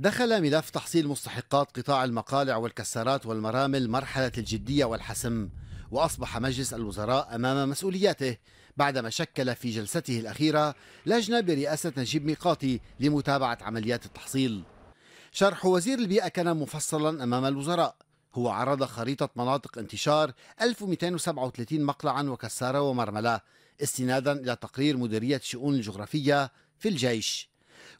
دخل ملف تحصيل مستحقات قطاع المقالع والكسارات والمرامل مرحلة الجدية والحسم وأصبح مجلس الوزراء أمام مسؤولياته بعدما شكل في جلسته الأخيرة لجنة برئاسة نجيب ميقاتي لمتابعة عمليات التحصيل شرح وزير البيئة كان مفصلا أمام الوزراء هو عرض خريطة مناطق انتشار 1237 مقلعا وكسارة ومرملة استنادا إلى تقرير مديرية الشؤون الجغرافية في الجيش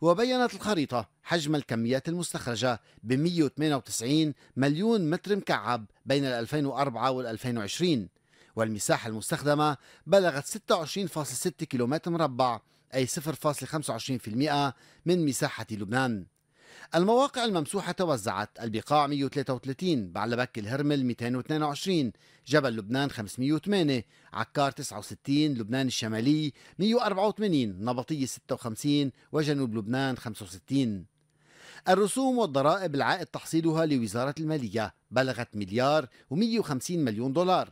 وبينت الخريطة حجم الكميات المستخرجة ب 198 مليون متر مكعب بين 2004 وال 2020 والمساحة المستخدمة بلغت 26.6 كيلومتر مربع أي 0.25% من مساحة لبنان المواقع الممسوحة توزعت البقاع 133 بعلبك الهرمل 222 جبل لبنان 508 عكار 69 لبنان الشمالي 184 نبطية 56 وجنوب لبنان 65 الرسوم والضرائب العائد تحصيلها لوزارة المالية بلغت مليار و150 مليون دولار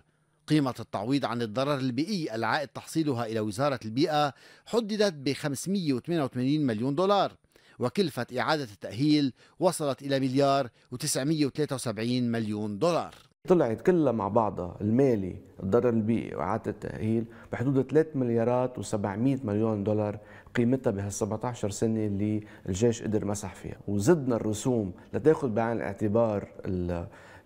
قيمة التعويض عن الضرر البيئي العائد تحصيلها إلى وزارة البيئة حددت ب 588 مليون دولار وكلفة إعادة التأهيل وصلت إلى مليار و973 مليون دولار طلعت كلها مع بعضها المالي الضرر البيئي واعاده التاهيل بحدود 3 مليارات و700 مليون دولار قيمتها بهال 17 سنه اللي الجيش قدر مسح فيها وزدنا الرسوم لتاخذ بعين الاعتبار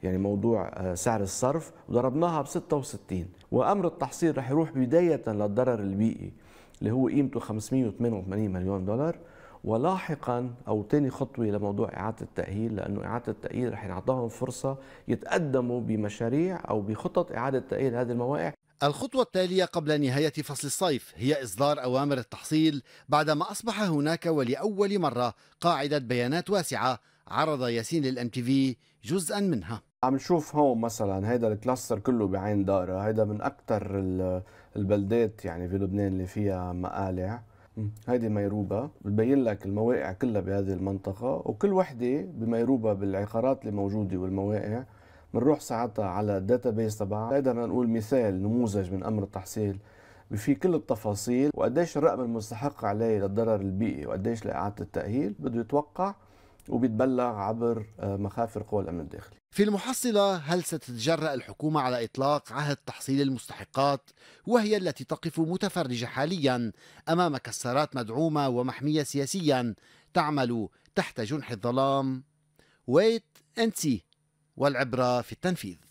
يعني موضوع آه، سعر الصرف وضربناها ب 66 وامر التحصيل رح يروح بدايه للضرر البيئي اللي هو قيمته 588 مليون دولار ولاحقا او ثاني خطوه لموضوع اعاده التاهيل لانه اعاده التاهيل رح ينعطاهم فرصه يتقدموا بمشاريع او بخطط اعاده تاهيل هذه المواقع الخطوة التالية قبل نهاية فصل الصيف هي إصدار أوامر التحصيل بعدما أصبح هناك ولأول مرة قاعدة بيانات واسعة عرض ياسين للام تي في جزءا منها عم نشوف هون مثلا هيدا الكلاستر كله بعين دارة هيدا من أكثر البلدات يعني في لبنان اللي فيها مقالع هيدي ميروبة بتبين لك المواقع كلها بهذه المنطقة وكل وحدة بميروبة بالعقارات اللي موجودة والمواقع بنروح ساعتها على بيس تبعها هيدا نقول مثال نموذج من أمر التحصيل في كل التفاصيل وقديش الرقم المستحق عليه للضرر البيئي وقديش لإعادة التأهيل بده يتوقع وبيتبلغ عبر آه، مخافر قوى الأمن الداخلي في المحصلة هل ستتجرأ الحكومة على إطلاق عهد تحصيل المستحقات وهي التي تقف متفرجة حاليا أمام كسارات مدعومة ومحمية سياسيا تعمل تحت جنح الظلام ويت أنت والعبرة في التنفيذ